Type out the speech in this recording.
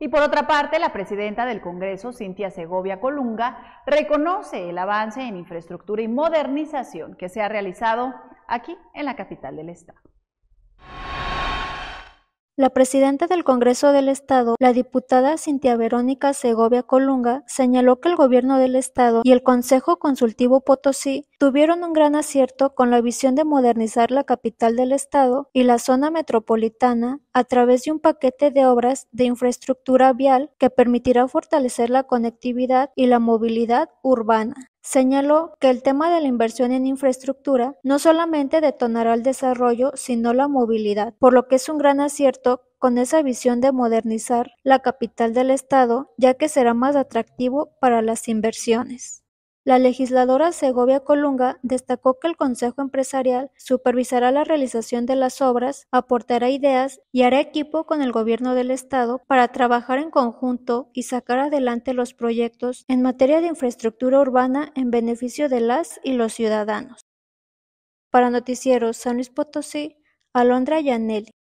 Y por otra parte, la presidenta del Congreso, Cintia Segovia Colunga, reconoce el avance en infraestructura y modernización que se ha realizado aquí en la capital del Estado. La presidenta del Congreso del Estado, la diputada Cintia Verónica Segovia Colunga, señaló que el Gobierno del Estado y el Consejo Consultivo Potosí tuvieron un gran acierto con la visión de modernizar la capital del Estado y la zona metropolitana a través de un paquete de obras de infraestructura vial que permitirá fortalecer la conectividad y la movilidad urbana señaló que el tema de la inversión en infraestructura no solamente detonará el desarrollo, sino la movilidad, por lo que es un gran acierto con esa visión de modernizar la capital del Estado, ya que será más atractivo para las inversiones. La legisladora Segovia Colunga destacó que el Consejo Empresarial supervisará la realización de las obras, aportará ideas y hará equipo con el Gobierno del Estado para trabajar en conjunto y sacar adelante los proyectos en materia de infraestructura urbana en beneficio de las y los ciudadanos. Para Noticieros San Luis Potosí, Alondra Yanelli.